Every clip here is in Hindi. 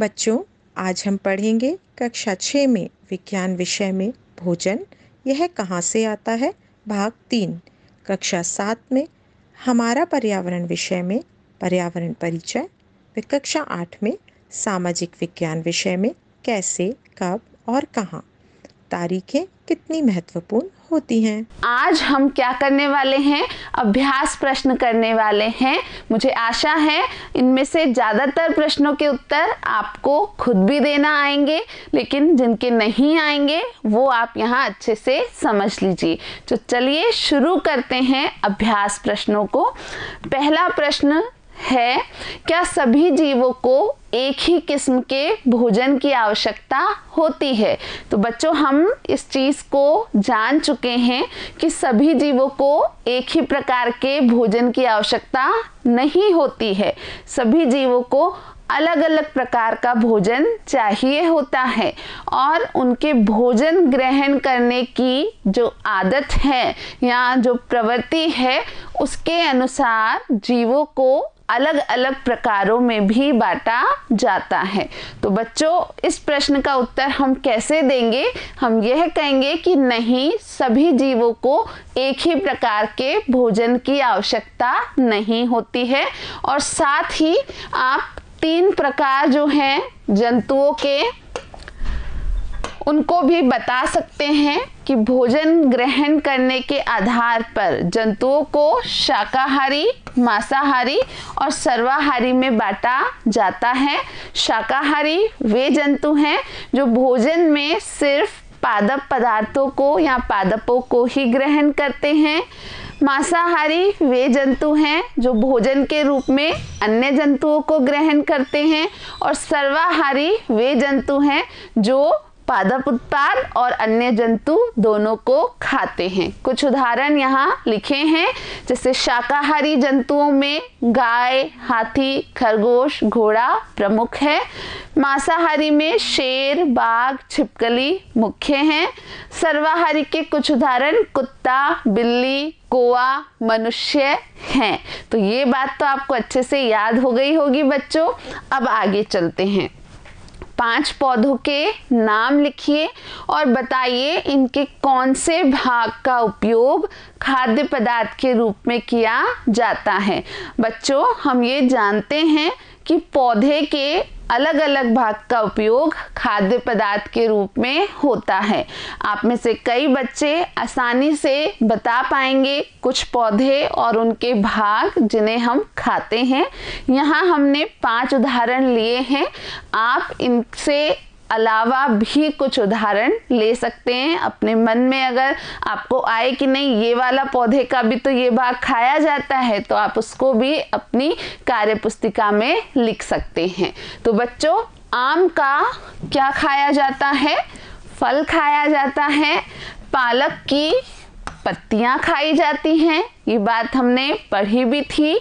बच्चों आज हम पढ़ेंगे कक्षा छः में विज्ञान विषय में भोजन यह कहाँ से आता है भाग तीन कक्षा सात में हमारा पर्यावरण विषय में पर्यावरण परिचय व कक्षा आठ में सामाजिक विज्ञान विषय में कैसे कब और कहाँ तारीखें कितनी महत्वपूर्ण होती हैं आज हम क्या करने वाले हैं अभ्यास प्रश्न करने वाले हैं मुझे आशा है इनमें से ज़्यादातर प्रश्नों के उत्तर आपको खुद भी देना आएंगे लेकिन जिनके नहीं आएंगे वो आप यहाँ अच्छे से समझ लीजिए तो चलिए शुरू करते हैं अभ्यास प्रश्नों को पहला प्रश्न है क्या सभी जीवों को एक ही किस्म के भोजन की आवश्यकता होती है तो बच्चों हम इस चीज़ को जान चुके हैं कि सभी जीवों को एक ही प्रकार के भोजन की आवश्यकता नहीं होती है सभी जीवों को अलग अलग प्रकार का भोजन चाहिए होता है और उनके भोजन ग्रहण करने की जो आदत है या जो प्रवृत्ति है उसके अनुसार जीवों को अलग अलग प्रकारों में भी बांटा जाता है तो बच्चों इस प्रश्न का उत्तर हम कैसे देंगे हम यह कहेंगे कि नहीं सभी जीवों को एक ही प्रकार के भोजन की आवश्यकता नहीं होती है और साथ ही आप तीन प्रकार जो हैं जंतुओं के उनको भी बता सकते हैं कि भोजन ग्रहण करने के आधार पर जंतुओं को शाकाहारी मांसाहारी और सर्वाहारी में बांटा जाता है शाकाहारी वे जंतु हैं जो भोजन में सिर्फ पादप पदार्थों को या पादपों को ही ग्रहण करते हैं मांसाहारी वे जंतु हैं जो भोजन के रूप में अन्य जंतुओं को ग्रहण करते हैं और सर्वाहारी वे जंतु हैं जो पादप उत्पाद और अन्य जंतु दोनों को खाते हैं कुछ उदाहरण यहाँ लिखे हैं जैसे शाकाहारी जंतुओं में गाय हाथी खरगोश घोड़ा प्रमुख है मांसाहारी में शेर बाघ छिपकली मुख्य हैं सर्वाहारी के कुछ उदाहरण कुत्ता बिल्ली कोआ मनुष्य हैं तो ये बात तो आपको अच्छे से याद हो गई होगी बच्चों अब आगे चलते हैं पांच पौधों के नाम लिखिए और बताइए इनके कौन से भाग का उपयोग खाद्य पदार्थ के रूप में किया जाता है बच्चों हम ये जानते हैं कि पौधे के अलग अलग भाग का उपयोग खाद्य पदार्थ के रूप में होता है आप में से कई बच्चे आसानी से बता पाएंगे कुछ पौधे और उनके भाग जिन्हें हम खाते हैं यहाँ हमने पांच उदाहरण लिए हैं आप इनसे अलावा भी कुछ उदाहरण ले सकते हैं अपने मन में अगर आपको आए कि नहीं ये वाला पौधे का भी तो ये भाग खाया जाता है तो आप उसको भी अपनी कार्य पुस्तिका में लिख सकते हैं तो बच्चों आम का क्या खाया जाता है फल खाया जाता है पालक की पत्तियां खाई जाती हैं ये बात हमने पढ़ी भी थी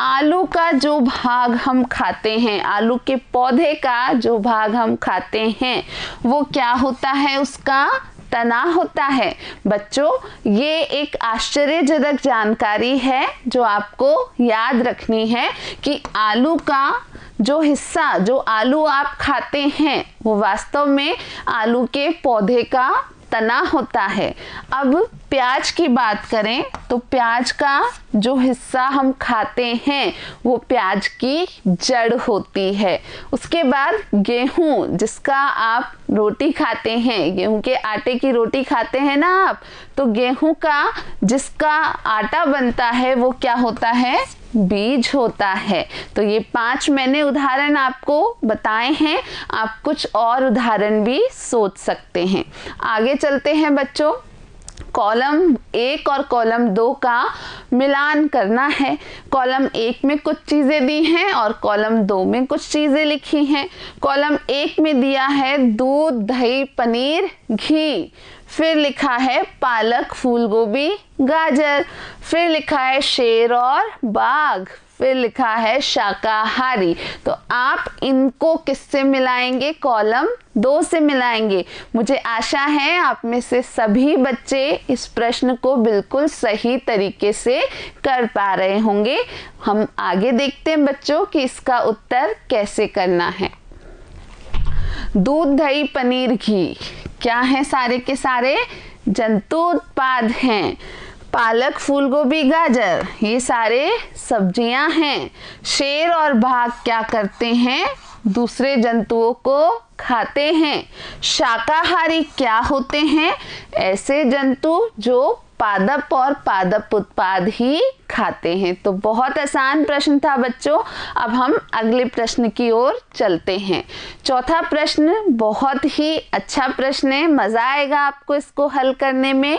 आलू का जो भाग हम खाते हैं आलू के पौधे का जो भाग हम खाते हैं वो क्या होता है उसका तना होता है बच्चों ये एक आश्चर्यजनक जानकारी है जो आपको याद रखनी है कि आलू का जो हिस्सा जो आलू आप खाते हैं वो वास्तव में आलू के पौधे का तना होता है अब प्याज की बात करें तो प्याज का जो हिस्सा हम खाते हैं वो प्याज की जड़ होती है उसके बाद गेहूं जिसका आप रोटी खाते हैं गेहूं के आटे की रोटी खाते हैं ना आप तो गेहूं का जिसका आटा बनता है वो क्या होता है बीज होता है तो ये पांच मैंने उदाहरण आपको बताए हैं आप कुछ और उदाहरण भी सोच सकते हैं आगे चलते हैं बच्चों कॉलम एक और कॉलम दो का मिलान करना है कॉलम एक में कुछ चीज़ें दी हैं और कॉलम दो में कुछ चीज़ें लिखी हैं कॉलम एक में दिया है दूध दही पनीर घी फिर लिखा है पालक फूलगोभी गाजर फिर लिखा है शेर और बाघ फिर लिखा है शाकाहारी तो आप इनको किससे मिलाएंगे कॉलम दो से मिलाएंगे मुझे आशा है आप में से सभी बच्चे इस प्रश्न को बिल्कुल सही तरीके से कर पा रहे होंगे हम आगे देखते हैं बच्चों कि इसका उत्तर कैसे करना है दूध दही पनीर घी क्या है सारे के सारे जंतु उत्पाद हैं पालक फूल गोभी गाजर ये सारे सब्जियां हैं शेर और भाग क्या करते हैं दूसरे जंतुओं को खाते हैं शाकाहारी क्या होते हैं ऐसे जंतु जो पादप और पादप उत्पाद ही खाते हैं तो बहुत आसान प्रश्न था बच्चों अब हम अगले प्रश्न की ओर चलते हैं चौथा प्रश्न बहुत ही अच्छा प्रश्न है मज़ा आएगा आपको इसको हल करने में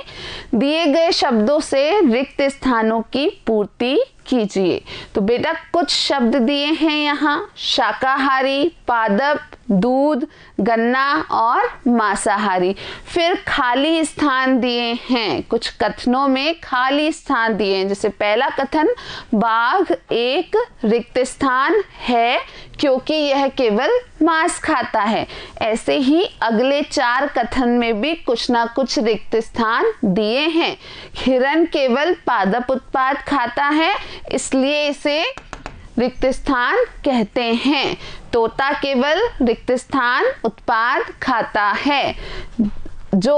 दिए गए शब्दों से रिक्त स्थानों की पूर्ति कीजिए तो बेटा कुछ शब्द दिए हैं यहाँ शाकाहारी पादप दूध गन्ना और मांसाहारी फिर खाली स्थान दिए हैं कुछ कथनों में खाली स्थान दिए हैं जैसे पहला पहला कथन बाघ एक रिक्त स्थान है क्योंकि यह केवल मांस खाता है ऐसे ही अगले चार कथन में भी कुछ ना कुछ रिक्त स्थान दिए हैं हिरण केवल पादप उत्पाद खाता है इसलिए इसे रिक्त स्थान कहते हैं तोता केवल रिक्त स्थान उत्पाद खाता है जो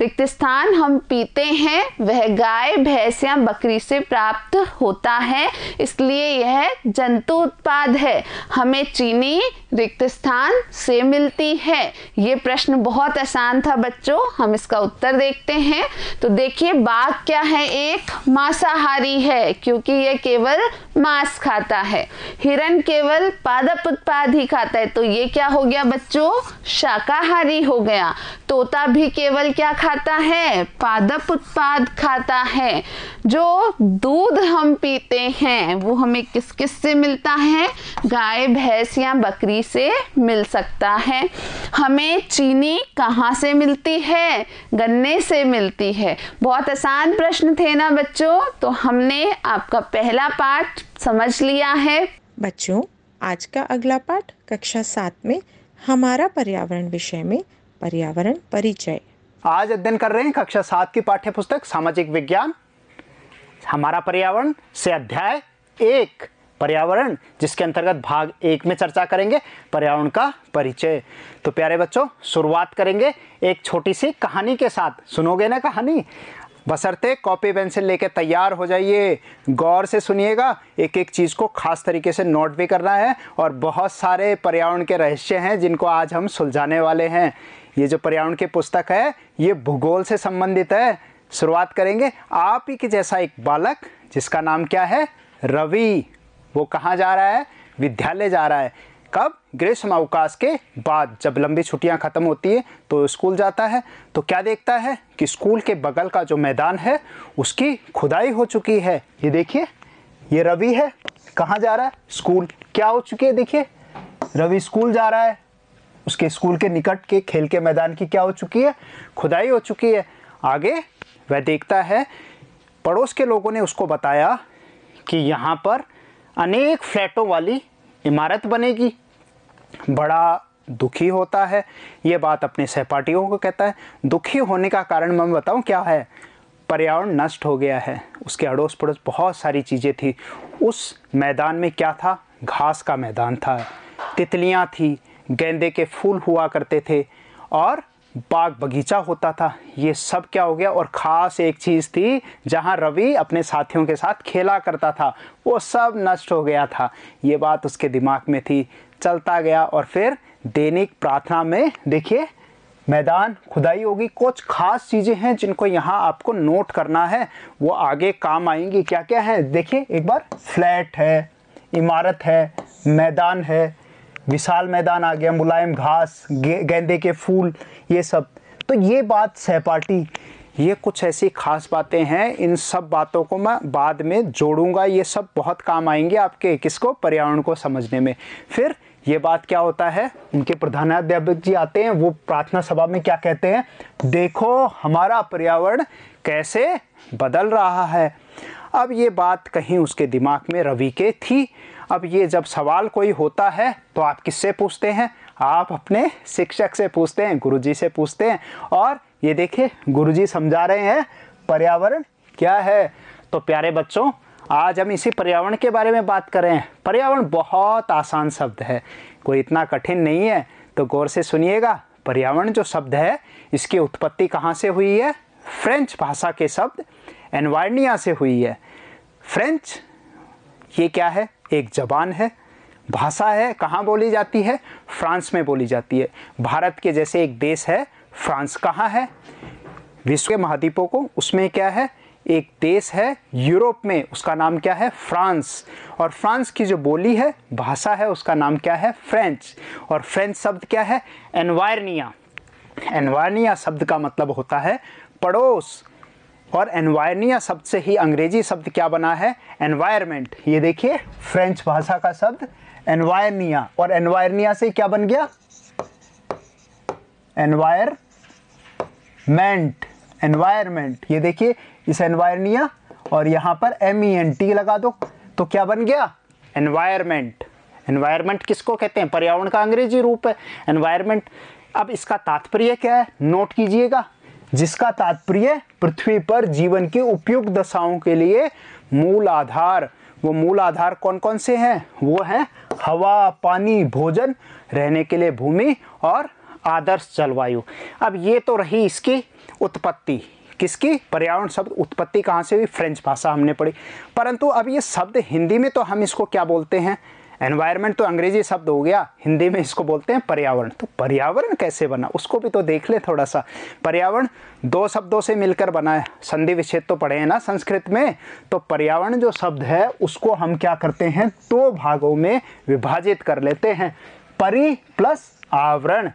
रिक्त स्थान हम पीते हैं वह गाय भैंस या बकरी से प्राप्त होता है इसलिए यह जंतु उत्पाद है हमें चीनी रिक्त स्थान से मिलती है ये प्रश्न बहुत आसान था बच्चों हम इसका उत्तर देखते हैं तो देखिए बाघ क्या है एक मांसाहारी है क्योंकि यह केवल मांस खाता है हिरण केवल पादप उत्पाद ही खाता है तो ये क्या हो गया बच्चों शाकाहारी हो गया तोता भी केवल क्या खा खाता है पादप उत्पाद खाता है जो दूध हम पीते हैं वो हमें किस किस से मिलता है गाय भैंस या बकरी से मिल सकता है हमें चीनी कहाँ से मिलती है गन्ने से मिलती है बहुत आसान प्रश्न थे ना बच्चों तो हमने आपका पहला पाठ समझ लिया है बच्चों आज का अगला पाठ कक्षा सात में हमारा पर्यावरण विषय में पर्यावरण परिचय आज अध्ययन कर रहे हैं कक्षा सात की पाठ्य पुस्तक सामाजिक विज्ञान हमारा पर्यावरण से अध्याय एक पर्यावरण जिसके अंतर्गत भाग एक में चर्चा करेंगे पर्यावरण का परिचय तो प्यारे बच्चों शुरुआत करेंगे एक छोटी सी कहानी के साथ सुनोगे ना कहानी बसरते कॉपी पेंसिल लेके तैयार हो जाइए गौर से सुनिएगा एक एक चीज़ को खास तरीके से नोट भी करना है और बहुत सारे पर्यावरण के रहस्य हैं जिनको आज हम सुलझाने वाले हैं ये जो पर्यावरण की पुस्तक है ये भूगोल से संबंधित है शुरुआत करेंगे आप ही के जैसा एक बालक जिसका नाम क्या है रवि वो कहाँ जा रहा है विद्यालय जा रहा है कब ग्रीष्म अवकाश के बाद जब लंबी छुट्टियां ख़त्म होती है तो स्कूल जाता है तो क्या देखता है कि स्कूल के बगल का जो मैदान है उसकी खुदाई हो चुकी है ये देखिए ये रवि है कहाँ जा रहा है स्कूल क्या हो चुकी है देखिए रवि स्कूल जा रहा है उसके स्कूल के निकट के खेल के मैदान की क्या हो चुकी है खुदाई हो चुकी है आगे वह देखता है पड़ोस के लोगों ने उसको बताया कि यहाँ पर अनेक फ्लैटों वाली इमारत बनेगी बड़ा दुखी होता है ये बात अपने सहपाठियों को कहता है दुखी होने का कारण मैं बताऊँ क्या है पर्यावरण नष्ट हो गया है उसके अड़ोस पड़ोस बहुत सारी चीज़ें थी उस मैदान में क्या था घास का मैदान था तितलियाँ थी गेंदे के फूल हुआ करते थे और बाग बगीचा होता था ये सब क्या हो गया और ख़ास एक चीज़ थी जहाँ रवि अपने साथियों के साथ खेला करता था वो सब नष्ट हो गया था ये बात उसके दिमाग में थी चलता गया और फिर दैनिक प्रार्थना में देखिए मैदान खुदाई होगी कुछ खास चीज़ें हैं जिनको यहाँ आपको नोट करना है वो आगे काम आएंगी क्या क्या है देखिए एक बार फ्लैट है इमारत है मैदान है विशाल मैदान आ गया मुलायम घास गेंदे के फूल ये सब तो ये बात सहपाटी ये कुछ ऐसी खास बातें हैं इन सब बातों को मैं बाद में जोड़ूंगा ये सब बहुत काम आएंगे आपके किसको पर्यावरण को समझने में फिर ये बात क्या होता है उनके प्रधानाध्यापक जी आते हैं वो प्रार्थना सभा में क्या कहते हैं देखो हमारा पर्यावरण कैसे बदल रहा है अब ये बात कहीं उसके दिमाग में रवि के थी अब ये जब सवाल कोई होता है तो आप किससे पूछते हैं आप अपने शिक्षक से पूछते हैं गुरुजी से पूछते हैं और ये देखिए गुरुजी समझा रहे हैं पर्यावरण क्या है तो प्यारे बच्चों आज हम इसी पर्यावरण के बारे में बात करें पर्यावरण बहुत आसान शब्द है कोई इतना कठिन नहीं है तो गौर से सुनिएगा पर्यावरण जो शब्द है इसकी उत्पत्ति कहाँ से हुई है फ्रेंच भाषा के शब्द एनवायरनिया से हुई है फ्रेंच ये क्या है एक जबान है भाषा है कहाँ बोली जाती है फ्रांस में बोली जाती है भारत के जैसे एक देश है फ्रांस कहाँ है विश्व के महाद्वीपों को उसमें क्या है एक देश है यूरोप में उसका नाम क्या है फ्रांस और फ्रांस की जो बोली है भाषा है उसका नाम क्या है फ्रेंच और फ्रेंच शब्द क्या है एनवायरनिया एनवायरनिया शब्द का मतलब होता है पड़ोस और एनवायरनिया शब्द से ही अंग्रेजी शब्द क्या बना है एनवायरमेंट ये देखिए फ्रेंच भाषा का शब्द एनवायरनिया और एनवायरनिया से क्या बन गया एनवायरमेंट एनवायरमेंट ये देखिए इस एनवायरनिया और यहां पर एम ई एन टी लगा दो तो क्या बन गया एनवायरमेंट एनवायरमेंट किसको कहते हैं पर्यावरण का अंग्रेजी रूप है एनवायरमेंट अब इसका तात्पर्य क्या है नोट कीजिएगा जिसका तात्पर्य पृथ्वी पर जीवन की उपयुक्त दशाओं के लिए मूल आधार वो मूल आधार कौन कौन से हैं वो हैं हवा पानी भोजन रहने के लिए भूमि और आदर्श जलवायु अब ये तो रही इसकी उत्पत्ति किसकी पर्यावरण शब्द उत्पत्ति कहाँ से हुई फ्रेंच भाषा हमने पढ़ी परंतु अब ये शब्द हिंदी में तो हम इसको क्या बोलते हैं एनवायरमेंट तो अंग्रेजी शब्द हो गया हिंदी में इसको बोलते हैं पर्यावरण तो पर्यावरण कैसे बना उसको भी तो देख ले थोड़ा सा पर्यावरण दो शब्दों से मिलकर बना है संधि विच्छेद तो पढ़े हैं ना संस्कृत में तो पर्यावरण जो शब्द है उसको हम क्या करते हैं दो तो भागों में विभाजित कर लेते हैं परि प्लस आवरण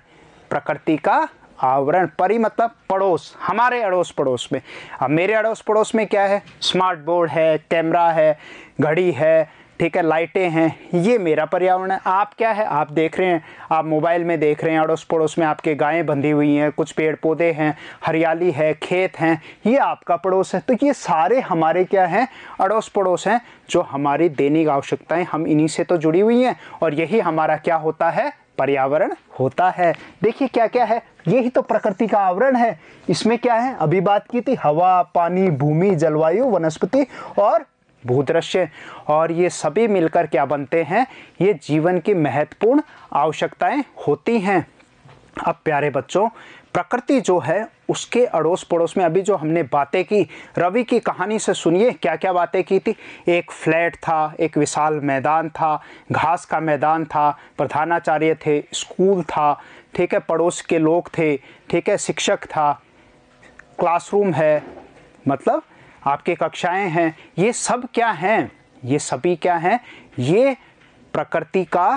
प्रकृति का आवरण परी मतलब पड़ोस हमारे अड़ोस पड़ोस में अब मेरे अड़ोस पड़ोस में क्या है स्मार्ट बोर्ड है कैमरा है घड़ी है ठीक है लाइटें हैं ये मेरा पर्यावरण है आप क्या है आप देख रहे हैं आप मोबाइल में देख रहे हैं अड़ोस पड़ोस में आपके गायें बंधी हुई हैं कुछ पेड़ पौधे हैं हरियाली है खेत हैं ये आपका पड़ोस है तो ये सारे हमारे क्या हैं अड़ोस पड़ोस हैं जो हमारी दैनिक आवश्यकताएँ हम इन्हीं से तो जुड़ी हुई हैं और यही हमारा क्या होता है पर्यावरण होता है देखिए क्या क्या है यही तो प्रकृति का आवरण है इसमें क्या है अभी बात की थी हवा पानी भूमि जलवायु वनस्पति और भूदृश्य और ये सभी मिलकर क्या बनते हैं ये जीवन की महत्वपूर्ण आवश्यकताएं होती हैं अब प्यारे बच्चों प्रकृति जो है उसके अड़ोस पड़ोस में अभी जो हमने बातें की रवि की कहानी से सुनिए क्या क्या बातें की थी एक फ्लैट था एक विशाल मैदान था घास का मैदान था प्रधानाचार्य थे स्कूल था ठीक है पड़ोस के लोग थे ठीक है शिक्षक था क्लासरूम है मतलब आपकी कक्षाएं हैं ये सब क्या हैं ये सभी क्या हैं ये प्रकृति का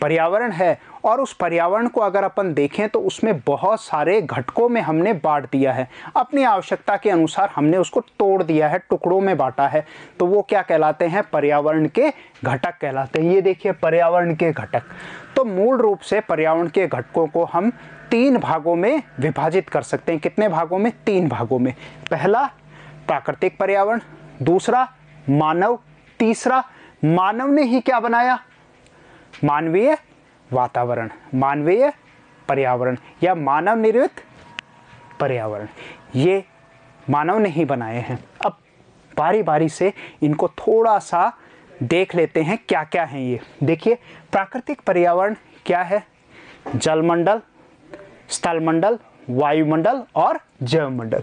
पर्यावरण है और उस पर्यावरण को अगर अपन देखें तो उसमें बहुत सारे घटकों में हमने बांट दिया है अपनी आवश्यकता के अनुसार हमने उसको तोड़ दिया है टुकड़ों में बांटा है तो वो क्या कहलाते हैं पर्यावरण के घटक कहलाते हैं ये देखिए पर्यावरण के घटक तो मूल रूप से पर्यावरण के घटकों को हम तीन भागों में विभाजित कर सकते हैं कितने भागों में तीन भागों में पहला प्राकृतिक पर्यावरण दूसरा मानव तीसरा मानव ने ही क्या बनाया मानवीय वातावरण मानवीय पर्यावरण या मानव निर्मित पर्यावरण ये मानव ने ही बनाए हैं अब बारी बारी से इनको थोड़ा सा देख लेते हैं क्या क्या है ये देखिए प्राकृतिक पर्यावरण क्या है जलमंडल स्थलमंडल वायुमंडल और जैवमंडल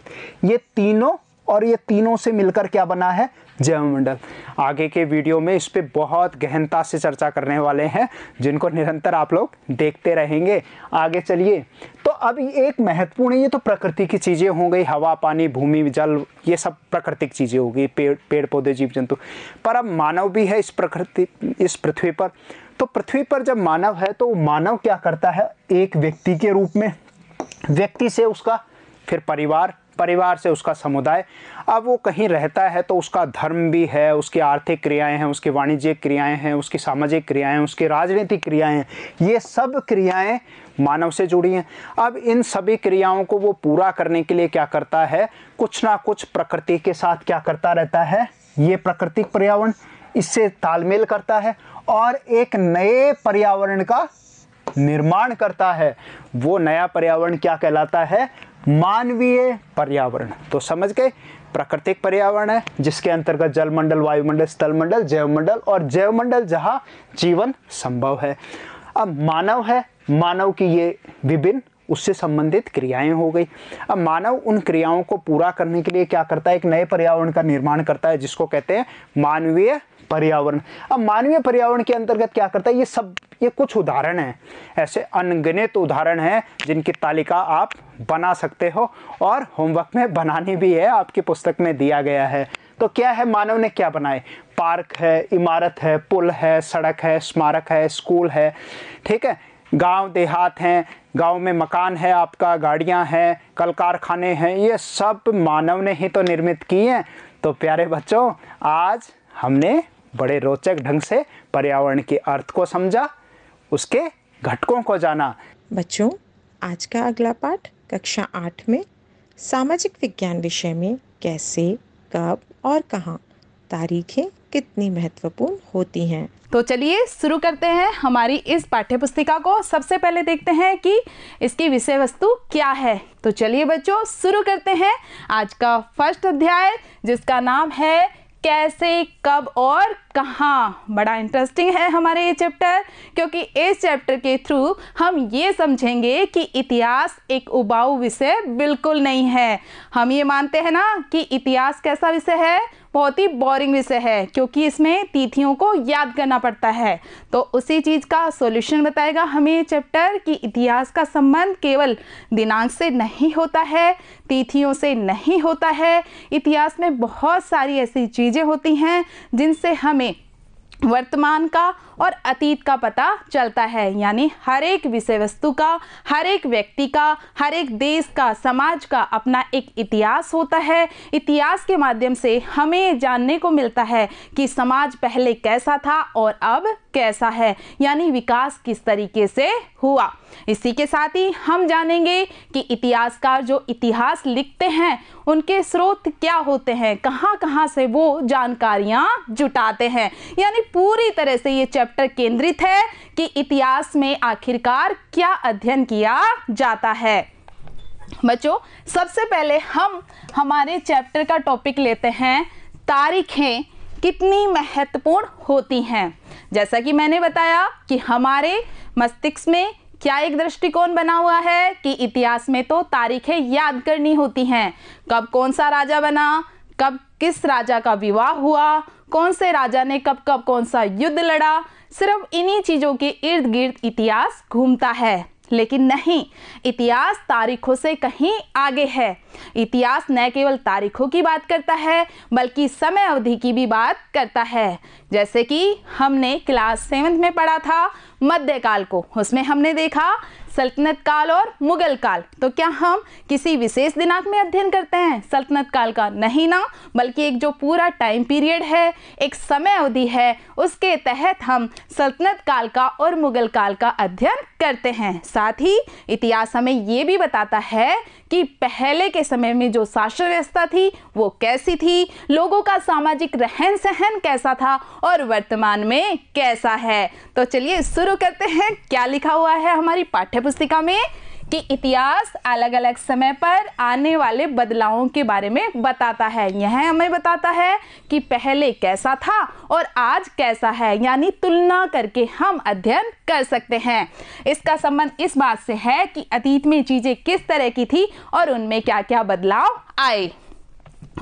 ये तीनों और ये तीनों से मिलकर क्या बना है जैवमंडल आगे के वीडियो में इस पर बहुत गहनता से चर्चा करने वाले हैं जिनको निरंतर आप लोग देखते रहेंगे आगे चलिए तो अब एक महत्वपूर्ण ये तो प्रकृति की चीज़ें हो गई हवा पानी भूमि जल ये सब प्राकृतिक चीज़ें हो गई पेड़ पेड़ पौधे जीव जंतु पर अब मानव भी है इस प्रकृति इस पृथ्वी पर तो पृथ्वी पर जब मानव है तो मानव क्या करता है एक व्यक्ति के रूप में व्यक्ति से उसका फिर परिवार परिवार से उसका समुदाय अब वो कहीं रहता है तो उसका धर्म भी है उसकी आर्थिक क्रियाएं हैं उसकी वाणिज्यिक क्रियाएं हैं उसकी सामाजिक क्रियाएं उसकी राजनीतिक क्रियाएं हैं ये सब क्रियाएं मानव से जुड़ी हैं अब इन सभी क्रियाओं को वो पूरा करने के लिए क्या करता है कुछ ना कुछ प्रकृति के साथ क्या करता रहता है ये प्राकृतिक पर्यावरण इससे तालमेल करता है और एक नए पर्यावरण का निर्माण करता है वो नया पर्यावरण क्या कहलाता है मानवीय पर्यावरण तो समझ गए प्राकृतिक पर्यावरण है जिसके अंतर्गत जल मंडल वायुमंडल स्थल मंडल जैव मंडल और जैवमंडल जहां जीवन संभव है अब मानव है मानव की ये विभिन्न उससे संबंधित क्रियाएं हो गई अब मानव उन क्रियाओं को पूरा करने के लिए क्या करता है एक नए पर्यावरण का निर्माण करता है जिसको कहते हैं मानवीय पर्यावरण अब मानवीय पर्यावरण के अंतर्गत क्या करता है ये सब ये कुछ उदाहरण हैं ऐसे अनगिनत उदाहरण हैं जिनकी तालिका आप बना सकते हो और होमवर्क में बनानी भी है आपकी पुस्तक में दिया गया है तो क्या है मानव ने क्या बनाए पार्क है इमारत है पुल है सड़क है स्मारक है स्कूल है ठीक है गांव देहात हैं गांव में मकान है आपका गाड़ियां हैं कल कारखाने हैं ये सब मानव ने ही तो निर्मित किए हैं तो प्यारे बच्चों आज हमने बड़े रोचक ढंग से पर्यावरण के अर्थ को समझा उसके घटकों को जाना बच्चों आज का अगला पाठ कक्षा आठ में सामाजिक विज्ञान विषय में कैसे कब और कहाँ तारीखें कितनी महत्वपूर्ण होती हैं तो चलिए शुरू करते हैं हमारी इस पाठ्य पुस्तिका को सबसे पहले देखते हैं कि इसकी विषय वस्तु क्या है तो चलिए बच्चों शुरू करते हैं आज का फर्स्ट अध्याय जिसका नाम है कैसे कब और कहाँ बड़ा इंटरेस्टिंग है हमारे ये चैप्टर क्योंकि इस चैप्टर के थ्रू हम ये समझेंगे कि इतिहास एक उबाऊ विषय बिल्कुल नहीं है हम ये मानते हैं ना कि इतिहास कैसा विषय है बहुत ही बोरिंग विषय है क्योंकि इसमें तिथियों को याद करना पड़ता है तो उसी चीज़ का सॉल्यूशन बताएगा हमें चैप्टर कि इतिहास का संबंध केवल दिनांक से नहीं होता है तिथियों से नहीं होता है इतिहास में बहुत सारी ऐसी चीज़ें होती हैं जिनसे हमें वर्तमान का और अतीत का पता चलता है यानी हर एक विषय वस्तु का हर एक व्यक्ति का हर एक देश का समाज का अपना एक इतिहास होता है इतिहास के माध्यम से हमें जानने को मिलता है कि समाज पहले कैसा था और अब कैसा है यानी विकास किस तरीके से हुआ इसी के साथ ही हम जानेंगे कि इतिहासकार जो इतिहास लिखते हैं उनके स्रोत क्या होते हैं कहाँ कहाँ से वो जानकारियाँ जुटाते हैं यानी पूरी तरह से ये चैप्टर केंद्रित है कि इतिहास में आखिरकार क्या अध्ययन किया जाता है बच्चों सबसे पहले हम हमारे चैप्टर का टॉपिक लेते हैं तारीखें कितनी महत्वपूर्ण होती हैं जैसा कि मैंने बताया कि हमारे मस्तिष्क में क्या एक दृष्टिकोण बना हुआ है कि इतिहास में तो तारीखें याद करनी होती हैं कब कौन सा राजा बना कब किस राजा का विवाह हुआ कौन से राजा ने कब कब कौन सा युद्ध लड़ा सिर्फ इन्हीं चीज़ों के इर्द गिर्द इतिहास घूमता है लेकिन नहीं इतिहास तारीखों से कहीं आगे है इतिहास न केवल तारीखों की बात करता है बल्कि समय अवधि की भी बात करता है जैसे कि हमने क्लास सेवन्थ में पढ़ा था मध्यकाल को उसमें हमने देखा सल्तनत काल और मुगल काल तो क्या हम किसी विशेष दिनांक में अध्ययन करते हैं सल्तनत काल का नहीं ना बल्कि एक जो पूरा टाइम पीरियड है एक समय अवधि है उसके तहत हम सल्तनत काल का और मुगल काल का अध्ययन करते हैं साथ ही इतिहास हमें ये भी बताता है कि पहले के समय में जो शासन व्यवस्था थी वो कैसी थी लोगों का सामाजिक रहन सहन कैसा था और वर्तमान में कैसा है तो चलिए शुरू करते हैं क्या लिखा हुआ है हमारी पाठ्य पुस्तिका में कि इतिहास अलग अलग समय पर आने वाले बदलावों के बारे में बताता है यह हमें बताता है कि पहले कैसा था और आज कैसा है यानी तुलना करके हम अध्ययन कर सकते हैं इसका संबंध इस बात से है कि अतीत में चीज़ें किस तरह की थी और उनमें क्या क्या बदलाव आए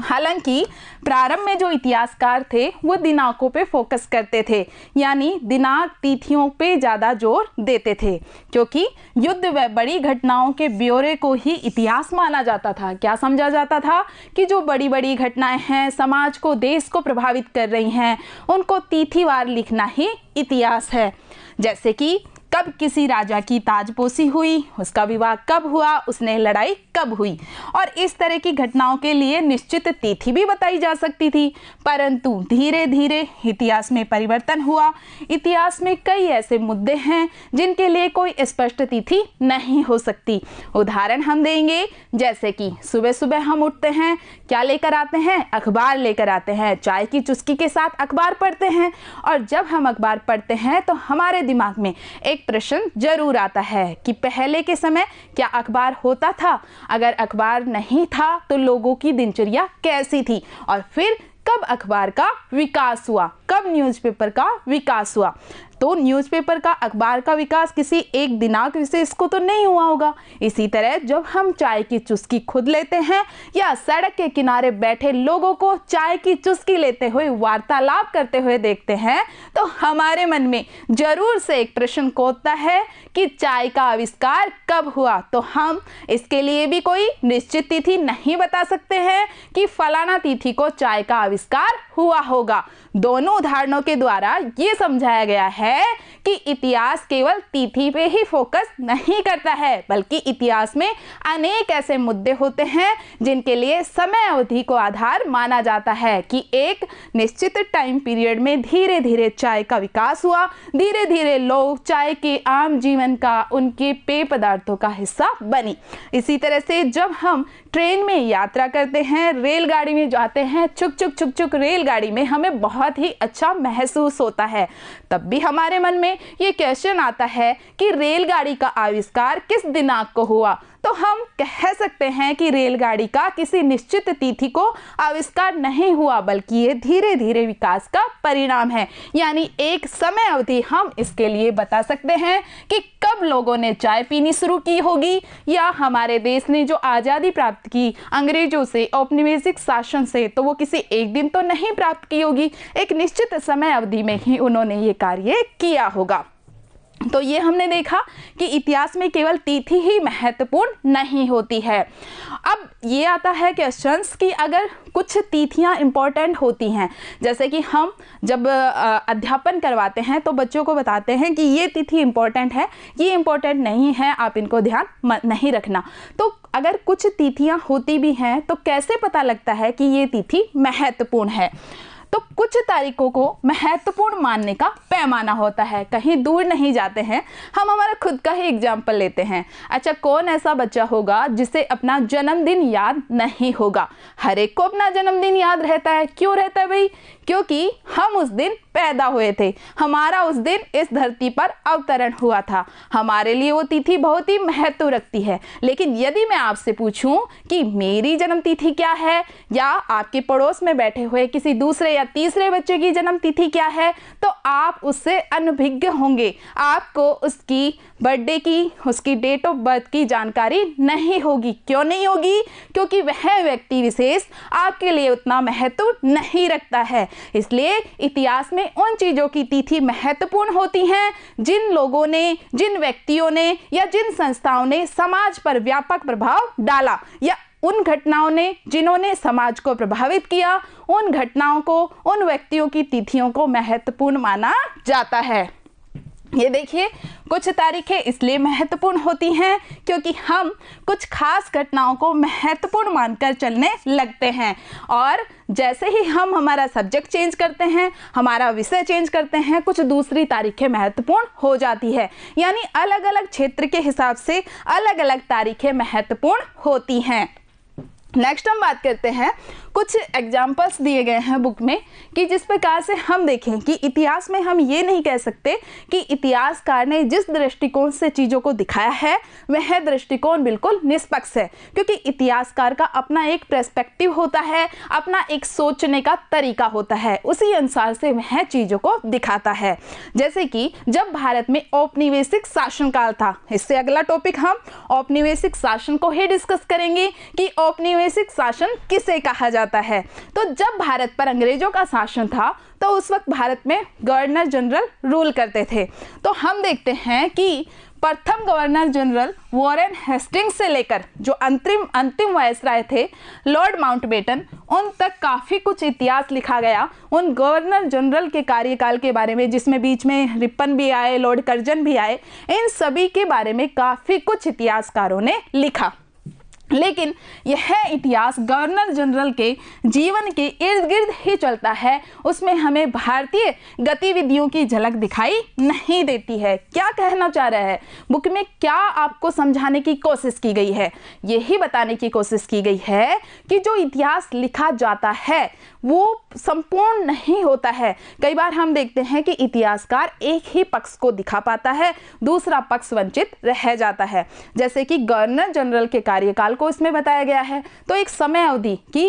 हालांकि प्रारंभ में जो इतिहासकार थे वो दिनांकों पे फोकस करते थे यानी दिनांक तिथियों पे ज़्यादा जोर देते थे क्योंकि युद्ध व बड़ी घटनाओं के ब्यौरे को ही इतिहास माना जाता था क्या समझा जाता था कि जो बड़ी बड़ी घटनाएं हैं समाज को देश को प्रभावित कर रही हैं उनको तिथिवार लिखना ही इतिहास है जैसे कि कब किसी राजा की ताजपोशी हुई उसका विवाह कब हुआ उसने लड़ाई कब हुई और इस तरह की घटनाओं के लिए निश्चित तिथि भी बताई जा सकती थी परंतु धीरे धीरे इतिहास में परिवर्तन हुआ इतिहास में कई ऐसे मुद्दे हैं जिनके लिए कोई स्पष्ट तिथि नहीं हो सकती उदाहरण हम देंगे जैसे कि सुबह सुबह हम उठते हैं क्या लेकर आते हैं अखबार लेकर आते हैं चाय की चुस्की के साथ अखबार पढ़ते हैं और जब हम अखबार पढ़ते हैं तो हमारे दिमाग में एक प्रश्न जरूर आता है कि पहले के समय क्या अखबार होता था अगर अखबार नहीं था तो लोगों की दिनचर्या कैसी थी और फिर कब अखबार का विकास हुआ कब न्यूज़पेपर का विकास हुआ तो न्यूज़पेपर का अखबार का विकास किसी एक दिनांक विशेष को तो नहीं हुआ होगा इसी तरह जब हम चाय की चुस्की खुद लेते हैं या सड़क के किनारे बैठे लोगों को चाय की चुस्की लेते हुए वार्तालाप करते हुए देखते हैं तो हमारे मन में ज़रूर से एक प्रश्न कोता है कि चाय का आविष्कार कब हुआ तो हम इसके लिए भी कोई निश्चित तिथि नहीं बता सकते हैं कि फलाना तिथि को चाय का आविष्कार हुआ होगा दोनों उदाहरणों के द्वारा ये समझाया गया है है कि इतिहास केवल तिथि पे ही फोकस नहीं करता है बल्कि इतिहास में अनेक ऐसे मुद्दे होते हैं जिनके लिए समय अवधि को आधार माना जाता है कि एक निश्चित टाइम पीरियड में धीरे धीरे चाय का विकास हुआ धीरे धीरे लोग चाय के आम जीवन का उनके पेय पदार्थों का हिस्सा बनी इसी तरह से जब हम ट्रेन में यात्रा करते हैं रेलगाड़ी में जाते हैं चुक चुक चुक चुक रेलगाड़ी में हमें बहुत ही अच्छा महसूस होता है तब भी हमारे मन में ये क्वेश्चन आता है कि रेलगाड़ी का आविष्कार किस दिनांक को हुआ तो हम कह सकते हैं कि रेलगाड़ी का किसी निश्चित तिथि को आविष्कार नहीं हुआ बल्कि ये धीरे धीरे विकास का परिणाम है यानी एक समय अवधि हम इसके लिए बता सकते हैं कि कब लोगों ने चाय पीनी शुरू की होगी या हमारे देश ने जो आज़ादी प्राप्त की अंग्रेजों से औपनिवेशिक शासन से तो वो किसी एक दिन तो नहीं प्राप्त की होगी एक निश्चित समय अवधि में ही उन्होंने ये कार्य किया होगा तो ये हमने देखा कि इतिहास में केवल तिथि ही महत्वपूर्ण नहीं होती है अब ये आता है क्वेश्चंस कि अगर कुछ तिथियां इम्पॉर्टेंट होती हैं जैसे कि हम जब अध्यापन करवाते हैं तो बच्चों को बताते हैं कि ये तिथि इम्पॉर्टेंट है ये इम्पॉर्टेंट नहीं है आप इनको ध्यान नहीं रखना तो अगर कुछ तिथियां होती भी हैं तो कैसे पता लगता है कि ये तिथि महत्वपूर्ण है तो कुछ तारीखों को महत्वपूर्ण मानने का पैमाना होता है कहीं दूर नहीं जाते हैं हम हमारा खुद का ही एग्जाम्पल लेते हैं अच्छा कौन ऐसा बच्चा होगा जिसे अपना जन्मदिन याद नहीं होगा हर एक को अपना जन्मदिन याद रहता है क्यों रहता है भाई क्योंकि हम उस दिन पैदा हुए थे हमारा उस दिन इस धरती पर अवतरण हुआ था हमारे लिए वो तिथि बहुत ही महत्व रखती है लेकिन यदि मैं आपसे पूछूं कि मेरी जन्म तिथि क्या है या आपके पड़ोस में बैठे हुए किसी दूसरे या तीसरे बच्चे की जन्म तिथि क्या है तो आप उससे अनभिज्ञ होंगे आपको उसकी बर्थडे की उसकी डेट ऑफ बर्थ की जानकारी नहीं होगी क्यों नहीं होगी क्योंकि वह व्यक्ति विशेष आपके लिए उतना महत्व नहीं रखता है इसलिए इतिहास में में उन चीज़ों की तिथि महत्वपूर्ण होती हैं जिन लोगों ने जिन व्यक्तियों ने या जिन संस्थाओं ने समाज पर व्यापक प्रभाव डाला या उन घटनाओं ने जिन्होंने समाज को प्रभावित किया उन घटनाओं को उन व्यक्तियों की तिथियों को महत्वपूर्ण माना जाता है ये देखिए कुछ तारीखें इसलिए महत्वपूर्ण होती हैं क्योंकि हम कुछ खास घटनाओं को महत्वपूर्ण मानकर चलने लगते हैं और जैसे ही हम हमारा सब्जेक्ट चेंज करते हैं हमारा विषय चेंज करते हैं कुछ दूसरी तारीखें महत्वपूर्ण हो जाती है यानी अलग अलग क्षेत्र के हिसाब से अलग अलग तारीखें महत्वपूर्ण होती हैं नेक्स्ट हम बात करते हैं कुछ एग्जाम्पल्स दिए गए हैं बुक में कि जिस प्रकार से हम देखें कि इतिहास में हम ये नहीं कह सकते कि इतिहासकार ने जिस दृष्टिकोण से चीज़ों को दिखाया है वह दृष्टिकोण बिल्कुल निष्पक्ष है क्योंकि इतिहासकार का अपना एक प्रस्पेक्टिव होता है अपना एक सोचने का तरीका होता है उसी अनुसार से वह चीज़ों को दिखाता है जैसे कि जब भारत में औपनिवेशिक शासनकाल था इससे अगला टॉपिक हम औपनिवेशिक शासन को ही डिस्कस करेंगे कि औपनिवेश औपनिवेशिक शासन किसे कहा जाता है तो जब भारत पर अंग्रेजों का शासन था तो उस वक्त भारत में गवर्नर जनरल रूल करते थे तो हम देखते हैं कि प्रथम गवर्नर जनरल वॉरेन हेस्टिंग्स से लेकर जो अंतिम वायस वायसराय थे लॉर्ड माउंटबेटन उन तक काफ़ी कुछ इतिहास लिखा गया उन गवर्नर जनरल के कार्यकाल के बारे में जिसमें बीच में रिपन भी आए लॉर्ड कर्जन भी आए इन सभी के बारे में काफ़ी कुछ इतिहासकारों ने लिखा लेकिन यह इतिहास गवर्नर जनरल के जीवन के इर्द गिर्द ही चलता है उसमें हमें भारतीय गतिविधियों की झलक दिखाई नहीं देती है क्या कहना चाह रहा है बुक में क्या आपको समझाने की कोशिश की गई है यही बताने की कोशिश की गई है कि जो इतिहास लिखा जाता है वो संपूर्ण नहीं होता है कई बार हम देखते हैं कि इतिहासकार एक ही पक्ष को दिखा पाता है दूसरा पक्ष वंचित रह जाता है जैसे कि गवर्नर जनरल के कार्यकाल को को इसमें बताया गया है तो एक समय अवधि की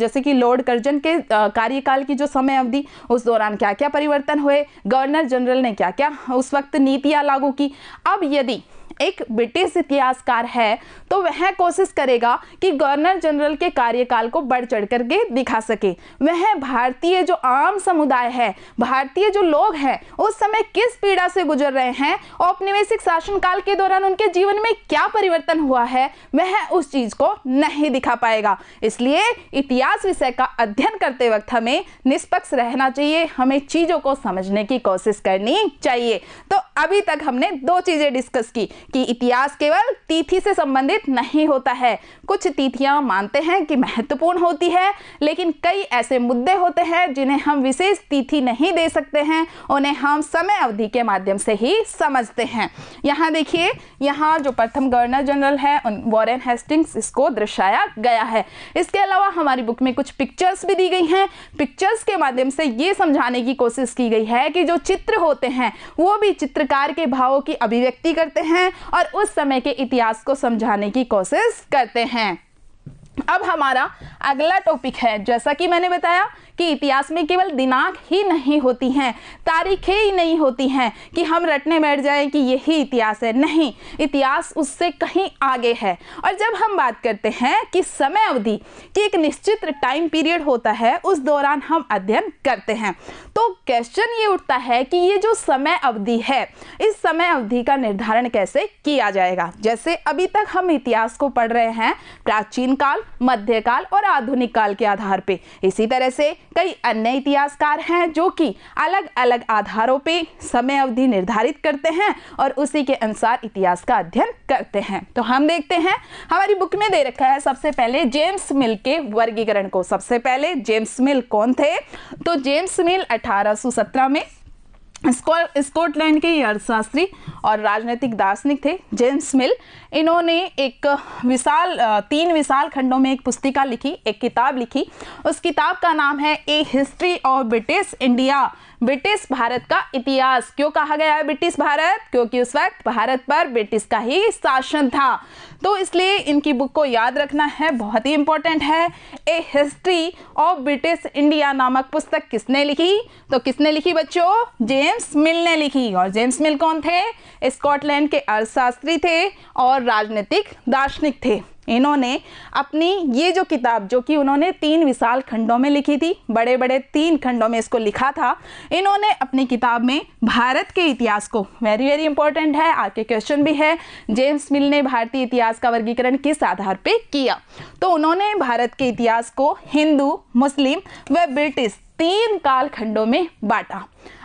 जैसे कि लॉर्ड कर्जन के कार्यकाल की जो समय अवधि उस दौरान क्या क्या परिवर्तन हुए गवर्नर जनरल ने क्या क्या उस वक्त नीतियां लागू की अब यदि एक ब्रिटिश इतिहासकार है तो वह कोशिश करेगा कि गवर्नर जनरल के कार्यकाल को बढ़ चढ़ करके दिखा सके वह भारतीय जो आम समुदाय है भारतीय जो लोग हैं उस समय किस पीड़ा से गुजर रहे हैं और औपनिवेशिक शासनकाल के दौरान उनके जीवन में क्या परिवर्तन हुआ है वह उस चीज़ को नहीं दिखा पाएगा इसलिए इतिहास विषय का अध्ययन करते वक्त हमें निष्पक्ष रहना चाहिए हमें चीज़ों को समझने की कोशिश करनी चाहिए तो अभी तक हमने दो चीज़ें डिस्कस की कि इतिहास केवल तिथि से संबंधित नहीं होता है कुछ तिथियां मानते हैं कि महत्वपूर्ण होती है लेकिन कई ऐसे मुद्दे होते हैं जिन्हें हम विशेष तिथि नहीं दे सकते हैं उन्हें हम समय अवधि के माध्यम से ही समझते हैं यहाँ देखिए यहाँ जो प्रथम गवर्नर जनरल है वॉरेन हेस्टिंग्स इसको दर्शाया गया है इसके अलावा हमारी बुक में कुछ पिक्चर्स भी दी गई हैं पिक्चर्स के माध्यम से ये समझाने की कोशिश की गई है कि जो चित्र होते हैं वो भी चित्रकार के भावों की अभिव्यक्ति करते हैं और उस समय के इतिहास को समझाने की कोशिश करते हैं अब हमारा अगला टॉपिक है जैसा कि मैंने बताया कि इतिहास में केवल दिनांक ही नहीं होती हैं तारीखें ही नहीं होती हैं कि हम रटने बैठ जाएं कि यही इतिहास है नहीं इतिहास उससे कहीं आगे है और जब हम बात करते हैं कि समय अवधि कि एक निश्चित टाइम पीरियड होता है उस दौरान हम अध्ययन करते हैं तो क्वेश्चन ये उठता है कि ये जो समय अवधि है इस समय अवधि का निर्धारण कैसे किया जाएगा जैसे अभी तक हम इतिहास को पढ़ रहे हैं प्राचीन काल मध्यकाल और आधुनिक काल के आधार पर इसी तरह से कई अन्य इतिहासकार हैं जो कि अलग अलग आधारों पर समय अवधि निर्धारित करते हैं और उसी के अनुसार इतिहास का अध्ययन करते हैं तो हम देखते हैं हमारी बुक में दे रखा है सबसे पहले जेम्स मिल के वर्गीकरण को सबसे पहले जेम्स मिल कौन थे तो जेम्स मिल 1817 में स्कॉटलैंड के अर्थशास्त्री और राजनीतिक दार्शनिक थे जेम्स मिल इन्होंने एक विशाल तीन विशाल खंडों में एक पुस्तिका लिखी एक किताब लिखी उस किताब का नाम है a history of British India British भारत का इतिहास क्यों कहा गया है ब्रिटिश भारत क्योंकि उस वक्त भारत पर ब्रिटिश का ही शासन था तो इसलिए इनकी बुक को याद रखना है बहुत ही इंपॉर्टेंट है a history of British India नामक पुस्तक किसने लिखी तो किसने लिखी बच्चों जेम्स मिल ने लिखी और जेम्स मिल कौन थे स्कॉटलैंड के अर्थशास्त्री थे और राजनीतिक दार्शनिक थे इन्होंने अपनी ये जो किताब जो कि उन्होंने तीन विशाल खंडों में लिखी थी बड़े बड़े तीन खंडों में इसको लिखा था इन्होंने अपनी किताब में भारत के इतिहास को वेरी वेरी इंपॉर्टेंट है आगे क्वेश्चन भी है जेम्स मिल ने भारतीय इतिहास का वर्गीकरण किस आधार पे किया तो उन्होंने भारत के इतिहास को हिंदू मुस्लिम व ब्रिटिश तीन कालखंडों में बांटा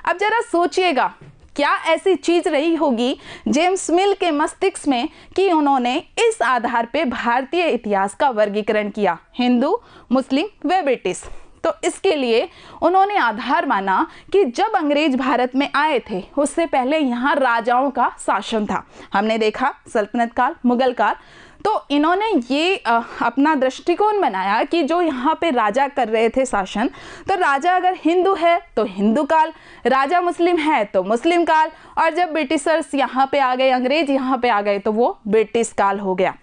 अब जरा सोचिएगा क्या ऐसी चीज रही होगी जेम्स मिल के मस्तिष्क में कि उन्होंने इस आधार पर भारतीय इतिहास का वर्गीकरण किया हिंदू मुस्लिम व ब्रिटिश तो इसके लिए उन्होंने आधार माना कि जब अंग्रेज भारत में आए थे उससे पहले यहाँ राजाओं का शासन था हमने देखा सल्तनत काल मुगल काल तो इन्होंने ये अपना दृष्टिकोण बनाया कि जो यहाँ पे राजा कर रहे थे शासन तो राजा अगर हिंदू है तो हिंदू काल राजा मुस्लिम है तो मुस्लिम काल और जब ब्रिटिशर्स यहाँ पे आ गए अंग्रेज यहाँ पे आ गए तो वो ब्रिटिश काल हो गया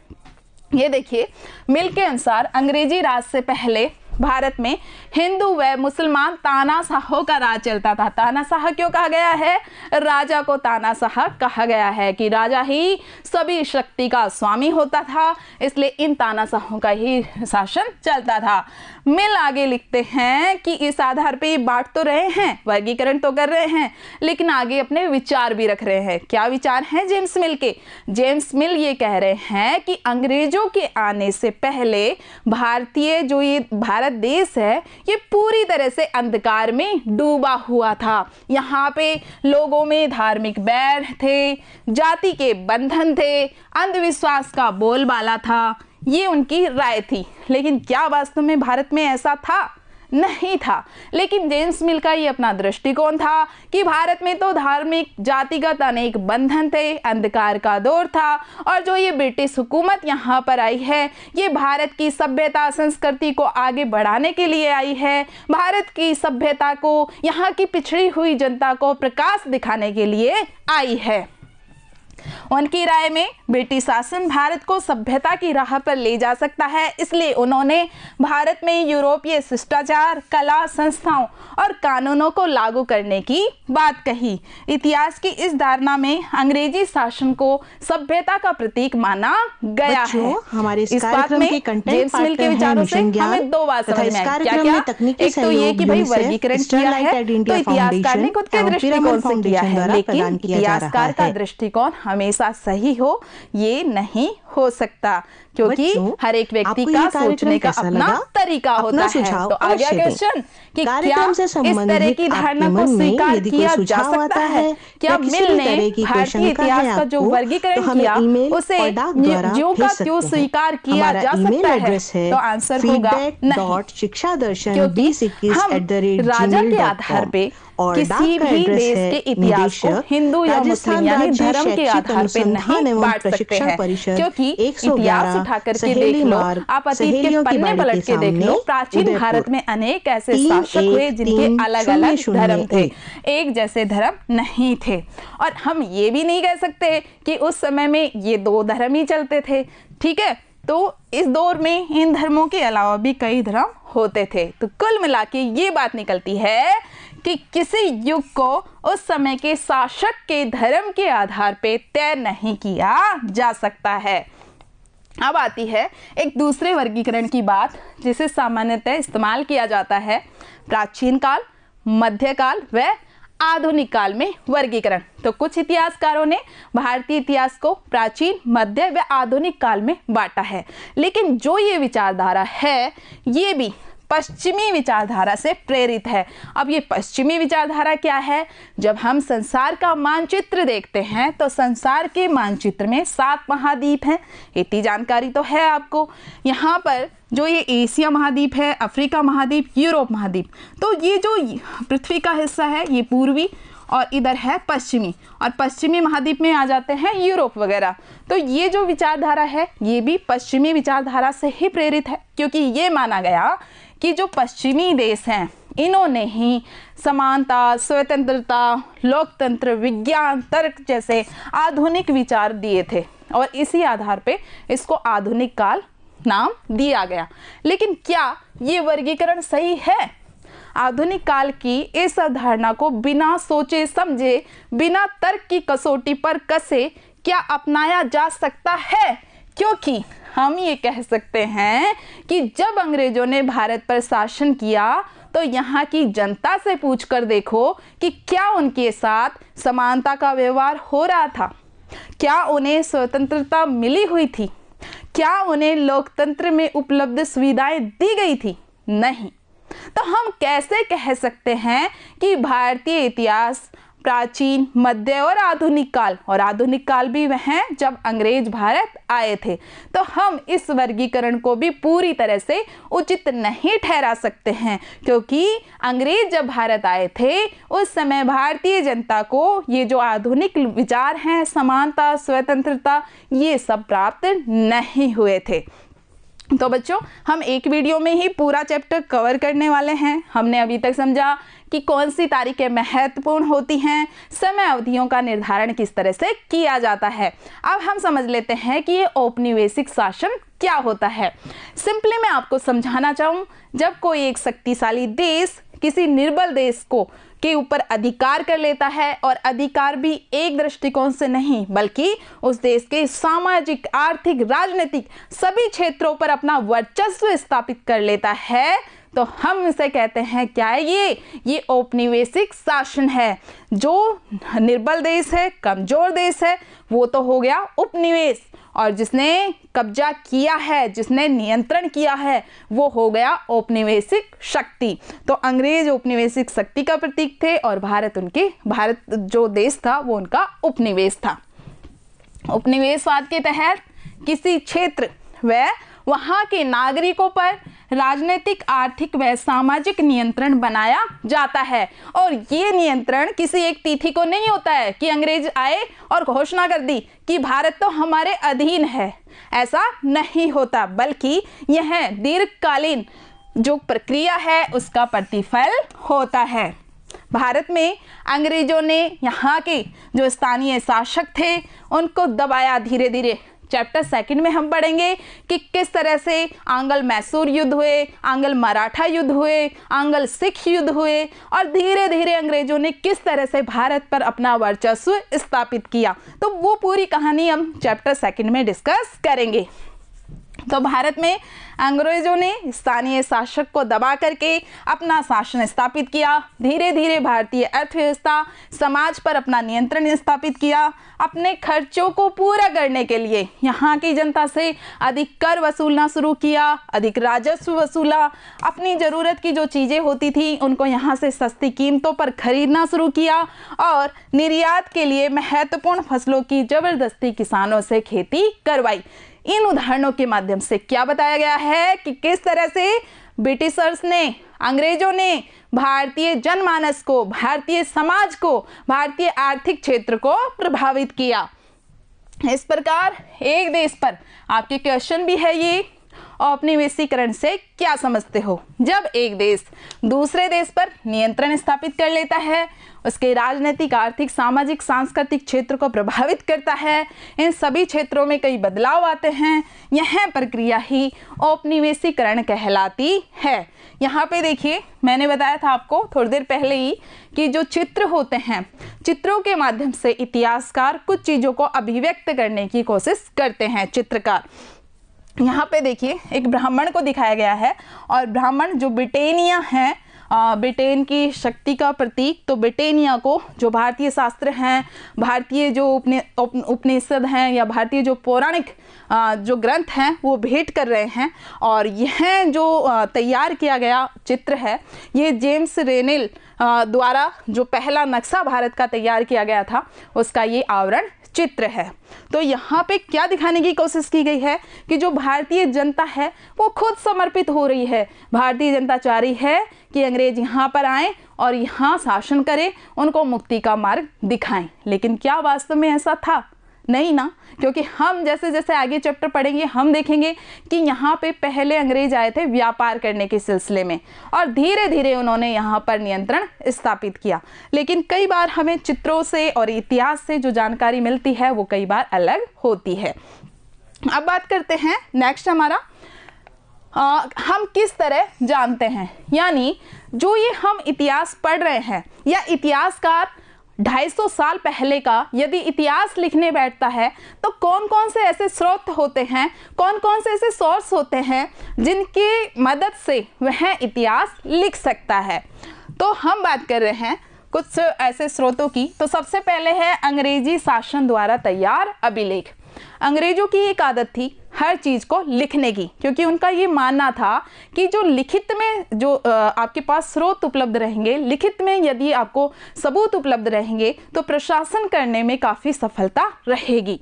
ये देखिए मिल के अनुसार अंग्रेजी राज से पहले भारत में हिंदू व मुसलमान साहो का राज चलता था तानाशाह क्यों कहा गया है राजा को तानाशाह कहा गया है कि राजा ही सभी शक्ति का स्वामी होता था इसलिए इन तानाशाहों का ही शासन चलता था मिल आगे लिखते हैं कि इस आधार पे ये बांट तो रहे हैं वर्गीकरण तो कर रहे हैं लेकिन आगे अपने विचार भी रख रहे हैं क्या विचार हैं जेम्स मिल के जेम्स मिल ये कह रहे हैं कि अंग्रेजों के आने से पहले भारतीय जो ये भारत देश है ये पूरी तरह से अंधकार में डूबा हुआ था यहाँ पे लोगों में धार्मिक बैर थे जाति के बंधन थे अंधविश्वास का बोलबाला था ये उनकी राय थी लेकिन क्या वास्तव में भारत में ऐसा था नहीं था लेकिन जेम्स मिल का ये अपना दृष्टिकोण था कि भारत में तो धार्मिक जातिगत अनेक बंधन थे अंधकार का दौर था और जो ये ब्रिटिश हुकूमत यहाँ पर आई है ये भारत की सभ्यता संस्कृति को आगे बढ़ाने के लिए आई है भारत की सभ्यता को यहाँ की पिछड़ी हुई जनता को प्रकाश दिखाने के लिए आई है उनकी राय में ब्रिटिश शासन भारत को सभ्यता की राह पर ले जा सकता है इसलिए उन्होंने भारत में यूरोपीय शिष्टाचार कला संस्थाओं और कानूनों को लागू करने की बात कही इतिहास की इस धारणा में अंग्रेजी शासन को सभ्यता का प्रतीक माना गया है हमारे इस, इस बात में जेम्स मिल के विचारों से हमें दो बात समझ में आई क्या क्या एक तो ये कि भाई वर्गीकरण किया है तो इतिहासकार ने खुद के दृष्टिकोण से किया है लेकिन इतिहासकार का दृष्टिकोण हमेशा सही हो ये नहीं हो सकता क्योंकि हर एक व्यक्ति का सोचने का अपना तरीका होता है तो आगे क्वेश्चन कि क्या इस तरह की धारणा को तो स्वीकार किया जा सकता है क्या मिल ने भारतीय इतिहास का जो वर्गीकरण किया उसे जो का क्यों स्वीकार किया जा सकता है तो आंसर होगा डॉट शिक्षा दर्शन बीस इक्कीस राजा के आधार पे और किसी भी देश के इतिहास को हिंदू या मुस्लिम यानी धर्म के आधार पे नहीं बांट सकते हैं क्योंकि इतिहास उठा करके देख लो आप अतीत के पन्ने पलट के देख लो प्राचीन भारत में अनेक ऐसे शासक हुए जिनके अलग अलग धर्म थे एक जैसे धर्म नहीं थे और हम ये भी नहीं कह सकते कि उस समय में ये दो धर्म ही चलते थे ठीक है तो इस दौर में इन धर्मों के अलावा भी कई धर्म होते थे तो कुल मिला के ये बात निकलती है कि किसी युग को उस समय के शासक के धर्म के आधार पे तय नहीं किया जा सकता है अब आती है एक दूसरे वर्गीकरण की बात जिसे सामान्यतः इस्तेमाल किया जाता है प्राचीन काल मध्यकाल व आधुनिक काल में वर्गीकरण तो कुछ इतिहासकारों ने भारतीय इतिहास को प्राचीन मध्य व आधुनिक काल में बांटा है लेकिन जो ये विचारधारा है ये भी पश्चिमी विचारधारा से प्रेरित है अब ये पश्चिमी विचारधारा क्या है जब हम संसार का मानचित्र देखते हैं तो संसार के मानचित्र में सात महाद्वीप हैं इतनी जानकारी तो है आपको यहाँ पर जो ये एशिया महाद्वीप है अफ्रीका महाद्वीप यूरोप महाद्वीप तो ये जो पृथ्वी का हिस्सा है ये पूर्वी और इधर है पश्चिमी और पश्चिमी महाद्वीप में आ जाते हैं यूरोप वगैरह तो ये जो विचारधारा है ये भी पश्चिमी विचारधारा से ही प्रेरित है क्योंकि ये माना गया कि जो पश्चिमी देश हैं इन्होंने ही समानता स्वतंत्रता लोकतंत्र विज्ञान तर्क जैसे आधुनिक विचार दिए थे और इसी आधार पे इसको आधुनिक काल नाम दिया गया लेकिन क्या ये वर्गीकरण सही है आधुनिक काल की इस अवधारणा को बिना सोचे समझे बिना तर्क की कसौटी पर कसे क्या अपनाया जा सकता है क्योंकि हम ये कह सकते हैं कि जब अंग्रेज़ों ने भारत पर शासन किया तो यहाँ की जनता से पूछकर देखो कि क्या उनके साथ समानता का व्यवहार हो रहा था क्या उन्हें स्वतंत्रता मिली हुई थी क्या उन्हें लोकतंत्र में उपलब्ध सुविधाएं दी गई थी नहीं तो हम कैसे कह सकते हैं कि भारतीय इतिहास प्राचीन मध्य और आधुनिक काल और आधुनिक काल भी वह हैं जब अंग्रेज भारत आए थे तो हम इस वर्गीकरण को भी पूरी तरह से उचित नहीं ठहरा सकते हैं क्योंकि अंग्रेज जब भारत आए थे उस समय भारतीय जनता को ये जो आधुनिक विचार हैं समानता स्वतंत्रता ये सब प्राप्त नहीं हुए थे तो बच्चों हम एक वीडियो में ही पूरा चैप्टर कवर करने वाले हैं हमने अभी तक समझा कि कौन सी तारीखें महत्वपूर्ण होती हैं समय अवधियों का निर्धारण किस तरह से किया जाता है अब हम समझ लेते हैं कि ये औपनिवेशिक शासन क्या होता है सिंपली मैं आपको समझाना चाहूँ जब कोई एक शक्तिशाली देश किसी निर्बल देश को के ऊपर अधिकार कर लेता है और अधिकार भी एक दृष्टिकोण से नहीं बल्कि उस देश के सामाजिक आर्थिक राजनीतिक सभी क्षेत्रों पर अपना वर्चस्व स्थापित कर लेता है तो हम इसे कहते हैं क्या है ये ये औपनिवेशिक शासन है जो निर्बल देश है कमज़ोर देश है वो तो हो गया उपनिवेश और जिसने कब्जा किया है जिसने नियंत्रण किया है वो हो गया औपनिवेशिक शक्ति तो अंग्रेज औपनिवेशिक शक्ति का प्रतीक थे और भारत उनके भारत जो देश था वो उनका उपनिवेश था उपनिवेशवाद के तहत किसी क्षेत्र व वहाँ के नागरिकों पर राजनीतिक आर्थिक व सामाजिक नियंत्रण बनाया जाता है और ये नियंत्रण किसी एक तिथि को नहीं होता है कि अंग्रेज आए और घोषणा कर दी कि भारत तो हमारे अधीन है ऐसा नहीं होता बल्कि यह दीर्घकालीन जो प्रक्रिया है उसका प्रतिफल होता है भारत में अंग्रेजों ने यहाँ के जो स्थानीय शासक थे उनको दबाया धीरे धीरे चैप्टर सेकंड में हम पढ़ेंगे कि किस तरह से आंगल मैसूर युद्ध हुए आंगल मराठा युद्ध हुए आंगल सिख युद्ध हुए और धीरे धीरे अंग्रेजों ने किस तरह से भारत पर अपना वर्चस्व स्थापित किया तो वो पूरी कहानी हम चैप्टर सेकंड में डिस्कस करेंगे तो भारत में अंग्रेजों ने स्थानीय शासक को दबा करके अपना शासन स्थापित किया धीरे धीरे भारतीय अर्थव्यवस्था समाज पर अपना नियंत्रण स्थापित किया अपने खर्चों को पूरा करने के लिए यहाँ की जनता से अधिक कर वसूलना शुरू किया अधिक राजस्व वसूला अपनी ज़रूरत की जो चीज़ें होती थी उनको यहाँ से सस्ती कीमतों पर खरीदना शुरू किया और निर्यात के लिए महत्वपूर्ण फसलों की ज़बरदस्ती किसानों से खेती करवाई इन उदाहरणों के माध्यम से क्या बताया गया है कि किस तरह से ब्रिटिशर्स ने अंग्रेजों ने भारतीय जनमानस को भारतीय समाज को भारतीय आर्थिक क्षेत्र को प्रभावित किया इस प्रकार एक देश पर आपके क्वेश्चन भी है ये औपनिवेशीकरण से क्या समझते हो जब एक देश दूसरे देश पर नियंत्रण स्थापित कर लेता है उसके राजनीतिक आर्थिक सामाजिक सांस्कृतिक क्षेत्र को प्रभावित करता है इन सभी क्षेत्रों में कई बदलाव आते हैं यह प्रक्रिया ही औपनिवेशीकरण कहलाती है यहाँ पे देखिए मैंने बताया था आपको थोड़ी देर पहले ही कि जो चित्र होते हैं चित्रों के माध्यम से इतिहासकार कुछ चीज़ों को अभिव्यक्त करने की कोशिश करते हैं चित्रकार यहाँ पे देखिए एक ब्राह्मण को दिखाया गया है और ब्राह्मण जो ब्रिटेनिया है ब्रिटेन की शक्ति का प्रतीक तो ब्रिटेनिया को जो भारतीय शास्त्र हैं भारतीय जो उपने उपनिषद हैं या भारतीय जो पौराणिक जो ग्रंथ हैं वो भेंट कर रहे हैं और यह जो तैयार किया गया चित्र है ये जेम्स रेनिल द्वारा जो पहला नक्शा भारत का तैयार किया गया था उसका ये आवरण चित्र है तो यहाँ पे क्या दिखाने की कोशिश की गई है कि जो भारतीय जनता है वो खुद समर्पित हो रही है भारतीय जनता चाह रही है कि अंग्रेज यहाँ पर आए और यहाँ शासन करें उनको मुक्ति का मार्ग दिखाएं लेकिन क्या वास्तव में ऐसा था नहीं ना क्योंकि हम जैसे जैसे आगे चैप्टर पढ़ेंगे हम देखेंगे कि यहाँ पे पहले अंग्रेज आए थे व्यापार करने के सिलसिले में और धीरे धीरे उन्होंने यहाँ पर नियंत्रण स्थापित किया लेकिन कई बार हमें चित्रों से और इतिहास से जो जानकारी मिलती है वो कई बार अलग होती है अब बात करते हैं नेक्स्ट हमारा आ, हम किस तरह जानते हैं यानी जो ये हम इतिहास पढ़ रहे हैं या इतिहासकार 250 साल पहले का यदि इतिहास लिखने बैठता है तो कौन कौन से ऐसे स्रोत होते हैं कौन कौन से ऐसे सोर्स होते हैं जिनकी मदद से वह इतिहास लिख सकता है तो हम बात कर रहे हैं कुछ ऐसे स्रोतों की तो सबसे पहले है अंग्रेजी शासन द्वारा तैयार अभिलेख अंग्रेजों की एक आदत थी हर चीज़ को लिखने की क्योंकि उनका ये मानना था कि जो लिखित में जो आपके पास स्रोत उपलब्ध रहेंगे लिखित में यदि आपको सबूत उपलब्ध रहेंगे तो प्रशासन करने में काफ़ी सफलता रहेगी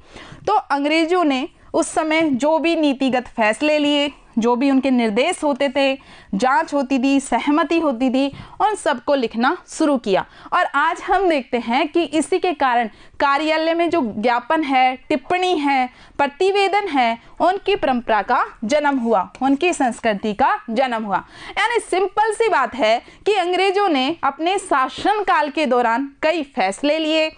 तो अंग्रेजों ने उस समय जो भी नीतिगत फैसले लिए जो भी उनके निर्देश होते थे जांच होती थी सहमति होती थी उन सबको लिखना शुरू किया और आज हम देखते हैं कि इसी के कारण कार्यालय में जो ज्ञापन है टिप्पणी है प्रतिवेदन है उनकी परंपरा का जन्म हुआ उनकी संस्कृति का जन्म हुआ यानी सिंपल सी बात है कि अंग्रेजों ने अपने शासनकाल के दौरान कई फैसले लिए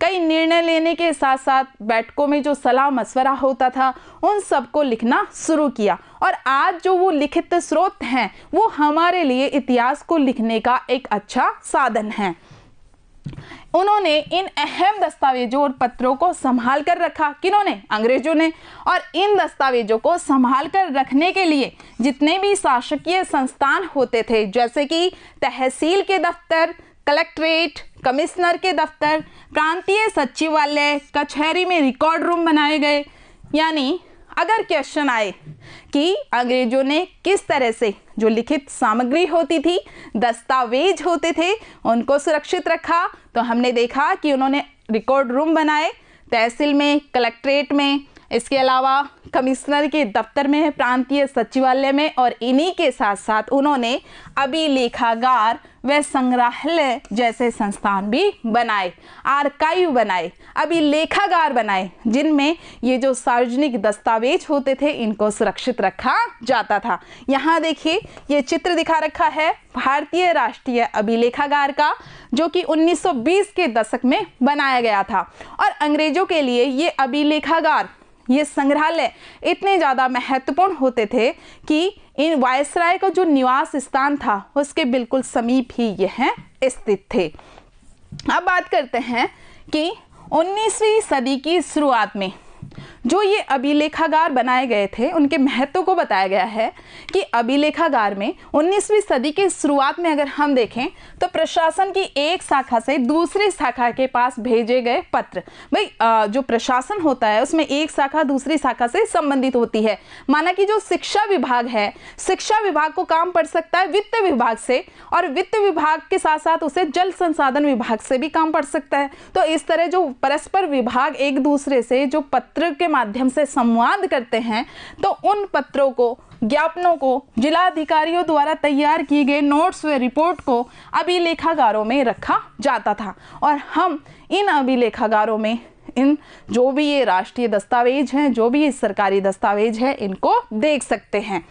कई निर्णय लेने के साथ साथ बैठकों में जो सलाह मशवरा होता था उन सबको लिखना शुरू किया और आज जो वो लिखित स्रोत हैं वो हमारे लिए इतिहास को लिखने का एक अच्छा साधन है उन्होंने इन अहम दस्तावेजों और पत्रों को संभाल कर रखा किन्होंने अंग्रेजों ने और इन दस्तावेजों को संभाल कर रखने के लिए जितने भी शासकीय संस्थान होते थे जैसे कि तहसील के दफ्तर कलेक्ट्रेट कमिश्नर के दफ्तर प्रांतीय सचिवालय कचहरी में रिकॉर्ड रूम बनाए गए यानी अगर क्वेश्चन आए कि अंग्रेजों ने किस तरह से जो लिखित सामग्री होती थी दस्तावेज होते थे उनको सुरक्षित रखा तो हमने देखा कि उन्होंने रिकॉर्ड रूम बनाए तहसील में कलेक्ट्रेट में इसके अलावा कमिश्नर के दफ्तर में है प्रांतीय सचिवालय में और इन्हीं के साथ साथ उन्होंने अभिलेखागार व संग्रहालय जैसे संस्थान भी बनाए आर्काइव बनाए अभिलेखागार बनाए जिनमें ये जो सार्वजनिक दस्तावेज होते थे इनको सुरक्षित रखा जाता था यहाँ देखिए ये चित्र दिखा रखा है भारतीय राष्ट्रीय अभिलेखागार का जो कि 1920 के दशक में बनाया गया था और अंग्रेजों के लिए ये अभिलेखागार ये संग्रहालय इतने ज़्यादा महत्वपूर्ण होते थे कि इन वायसराय का जो निवास स्थान था उसके बिल्कुल समीप ही यह स्थित थे अब बात करते हैं कि 19वीं सदी की शुरुआत में जो ये अभिलेखागार बनाए गए थे उनके महत्व को बताया गया है कि अभिलेखागार में 19वीं सदी के शुरुआत में अगर हम देखें तो प्रशासन की एक शाखा से दूसरी शाखा के पास भेजे गए पत्र भाई जो प्रशासन होता है उसमें एक शाखा दूसरी शाखा से संबंधित होती है माना कि जो शिक्षा विभाग है शिक्षा विभाग को काम पड़ सकता है वित्त विभाग से और वित्त विभाग के साथ साथ उसे जल संसाधन विभाग से भी काम पड़ सकता है तो इस तरह जो परस्पर विभाग एक दूसरे से जो पत्र पत्र के माध्यम से संवाद करते हैं तो उन पत्रों को ज्ञापनों को जिला अधिकारियों द्वारा तैयार किए गए नोट्स व रिपोर्ट को अभिलेखागारों में रखा जाता था और हम इन अभिलेखागारों में इन जो भी ये राष्ट्रीय दस्तावेज हैं जो भी ये सरकारी दस्तावेज है इनको देख सकते हैं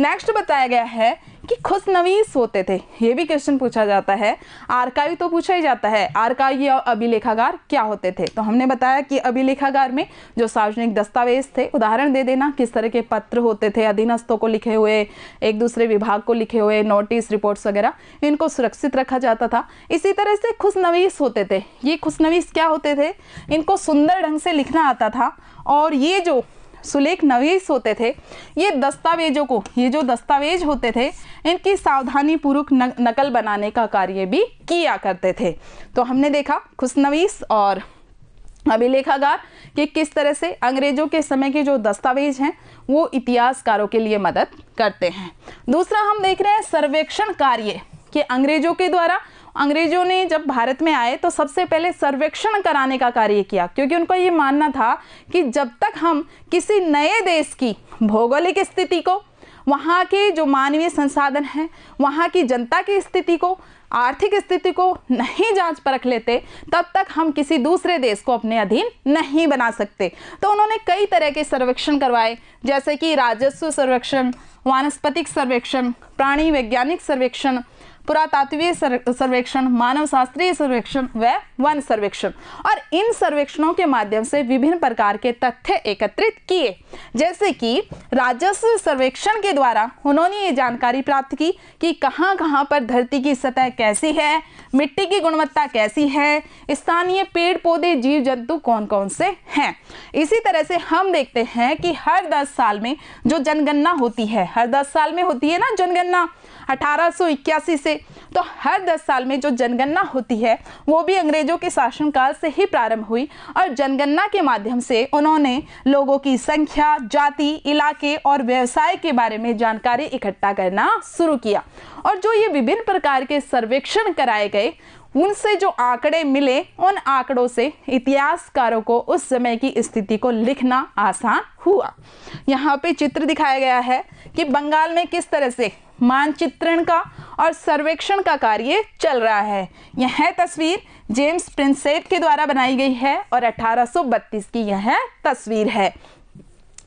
नेक्स्ट बताया गया है कि खुशनवीस होते थे ये भी क्वेश्चन पूछा जाता है आरकाई तो पूछा ही जाता है आरकाई या अभिलेखागार क्या होते थे तो हमने बताया कि अभिलेखागार में जो सार्वजनिक दस्तावेज थे उदाहरण दे देना किस तरह के पत्र होते थे अधीनस्थों को लिखे हुए एक दूसरे विभाग को लिखे हुए नोटिस रिपोर्ट्स वगैरह इनको सुरक्षित रखा जाता था इसी तरह से खुशनवीस होते थे ये खुशनवीस क्या होते थे इनको सुंदर ढंग से लिखना आता था और ये जो सुलेख नवीस होते थे ये दस्तावेजों को ये जो दस्तावेज होते थे इनकी सावधानी पूर्वक नकल बनाने का कार्य भी किया करते थे तो हमने देखा खुशनवीस और अभिलेखागार कि किस तरह से अंग्रेजों के समय के जो दस्तावेज हैं वो इतिहासकारों के लिए मदद करते हैं दूसरा हम देख रहे हैं सर्वेक्षण कार्य कि अंग्रेजों के द्वारा अंग्रेजों ने जब भारत में आए तो सबसे पहले सर्वेक्षण कराने का कार्य किया क्योंकि उनको ये मानना था कि जब तक हम किसी नए देश की भौगोलिक स्थिति को वहाँ के जो मानवीय संसाधन हैं वहाँ की जनता की स्थिति को आर्थिक स्थिति को नहीं जांच परख लेते तब तक हम किसी दूसरे देश को अपने अधीन नहीं बना सकते तो उन्होंने कई तरह के सर्वेक्षण करवाए जैसे कि राजस्व सर्वेक्षण वानस्पतिक सर्वेक्षण प्राणी वैज्ञानिक सर्वेक्षण पुरातात्वीय सर्वेक्षण मानव शास्त्रीय सर्वेक्षण व वन सर्वेक्षण और इन सर्वेक्षणों के माध्यम से विभिन्न प्रकार के तथ्य एकत्रित किए जैसे कि राजस्व सर्वेक्षण के द्वारा उन्होंने ये जानकारी प्राप्त की कि कहाँ कहाँ पर धरती की सतह कैसी है मिट्टी की गुणवत्ता कैसी है स्थानीय पेड़ पौधे जीव जंतु कौन कौन से हैं इसी तरह से हम देखते हैं कि हर दस साल में जो जनगणना होती है हर दस साल में होती है ना जनगणना अठारह से तो हर 10 साल में जो जनगणना होती है वो भी अंग्रेज़ों के शासनकाल से ही प्रारंभ हुई और जनगणना के माध्यम से उन्होंने लोगों की संख्या जाति इलाके और व्यवसाय के बारे में जानकारी इकट्ठा करना शुरू किया और जो ये विभिन्न प्रकार के सर्वेक्षण कराए गए उनसे जो आंकड़े मिले उन आंकड़ों से इतिहासकारों को उस समय की स्थिति को लिखना आसान हुआ यहाँ पे चित्र दिखाया गया है कि बंगाल में किस तरह से मानचित्रण का और सर्वेक्षण का कार्य चल रहा है यह तस्वीर जेम्स प्रिंसेप के द्वारा बनाई गई है और 1832 की यह तस्वीर है